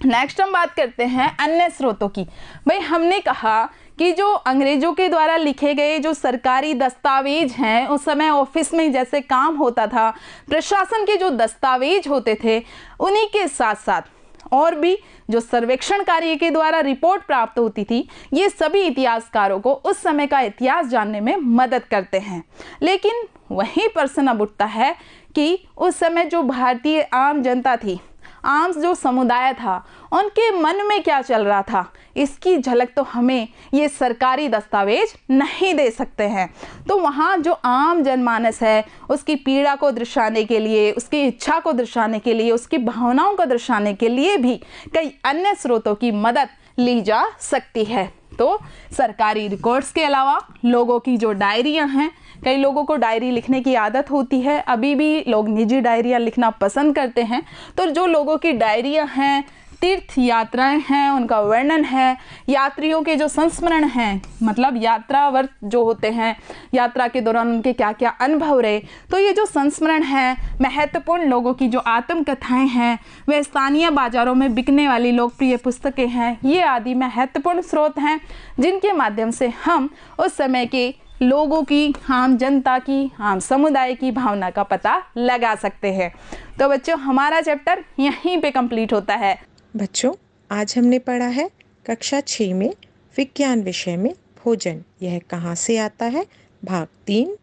नेक्स्ट हम बात करते हैं अन्य स्रोतों की भाई हमने कहा कि जो अंग्रेज़ों के द्वारा लिखे गए जो सरकारी दस्तावेज हैं उस समय ऑफिस में जैसे काम होता था प्रशासन के जो दस्तावेज होते थे उन्हीं के साथ साथ और भी जो सर्वेक्षण कार्य के द्वारा रिपोर्ट प्राप्त होती थी ये सभी इतिहासकारों को उस समय का इतिहास जानने में मदद करते हैं लेकिन वही प्रश्न अब उठता है कि उस समय जो भारतीय आम जनता थी आम जो समुदाय था उनके मन में क्या चल रहा था इसकी झलक तो हमें ये सरकारी दस्तावेज नहीं दे सकते हैं तो वहाँ जो आम जनमानस है उसकी पीड़ा को दर्शाने के लिए उसकी इच्छा को दर्शाने के लिए उसकी भावनाओं को दर्शाने के लिए भी कई अन्य स्रोतों की मदद ली जा सकती है तो सरकारी रिकॉर्ड्स के अलावा लोगों की जो डायरियाँ हैं कई लोगों को डायरी लिखने की आदत होती है अभी भी लोग निजी डायरियाँ लिखना पसंद करते हैं तो जो लोगों की डायरियाँ हैं तीर्थ यात्राएं हैं उनका वर्णन है यात्रियों के जो संस्मरण हैं मतलब यात्रावर्त जो होते हैं यात्रा के दौरान उनके क्या क्या अनुभव रहे तो ये जो संस्मरण है महत्वपूर्ण लोगों की जो आत्मकथाएं हैं वे स्थानीय बाजारों में बिकने वाली लोकप्रिय पुस्तकें हैं ये आदि महत्वपूर्ण स्रोत हैं जिनके माध्यम से हम उस समय के लोगों की आम जनता की आम समुदाय की भावना का पता लगा सकते हैं तो बच्चों हमारा चैप्टर यहीं पे कंप्लीट होता है बच्चों आज हमने पढ़ा है कक्षा छः में विज्ञान विषय में भोजन यह कहाँ से आता है भाग तीन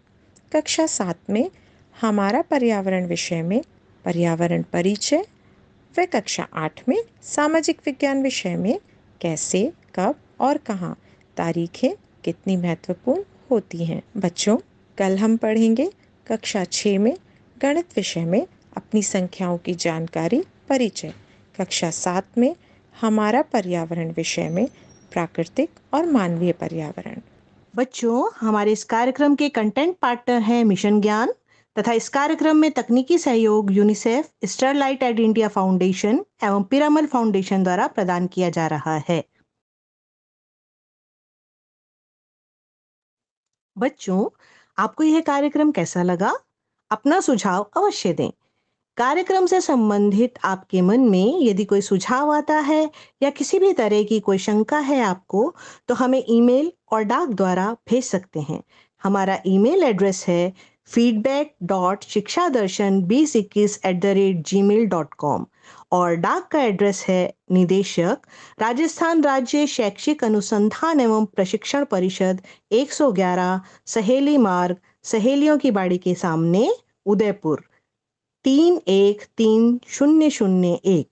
कक्षा सात में हमारा पर्यावरण विषय में पर्यावरण परिचय व कक्षा आठ में सामाजिक विज्ञान विषय में कैसे कब और कहाँ तारीखें कितनी महत्वपूर्ण होती हैं बच्चों कल हम पढ़ेंगे कक्षा छः में गणित विषय में अपनी संख्याओं की जानकारी परिचय कक्षा सात में हमारा पर्यावरण विषय में प्राकृतिक और मानवीय पर्यावरण बच्चों हमारे इस कार्यक्रम के कंटेंट पार्टनर हैं मिशन ज्ञान तथा इस कार्यक्रम में तकनीकी सहयोग UNICEF Sterlite at India foundation एवं पिरामल फाउंडेशन द्वारा प्रदान किया जा रहा है बच्चों आपको यह कार्यक्रम कैसा लगा अपना सुझाव अवश्य दें कार्यक्रम से संबंधित आपके मन में यदि कोई सुझाव आता है या किसी भी तरह की कोई शंका है आपको तो हमें ईमेल और डाक द्वारा भेज सकते हैं हमारा ईमेल एड्रेस है फीडबैक डॉट शिक्षा दर्शन बीस इक्कीस at the rate Gmail dot com और डाक का एड्रेस है निदेशक राजस्थान राज्य शैक्षिक अनुसंधान एवं प्रशिक्षण परिषद 111 सहेली मार्ग सहेलियों की बाड़ी के सामने उदयपुर तीन एक तीन शून्य शून्य एक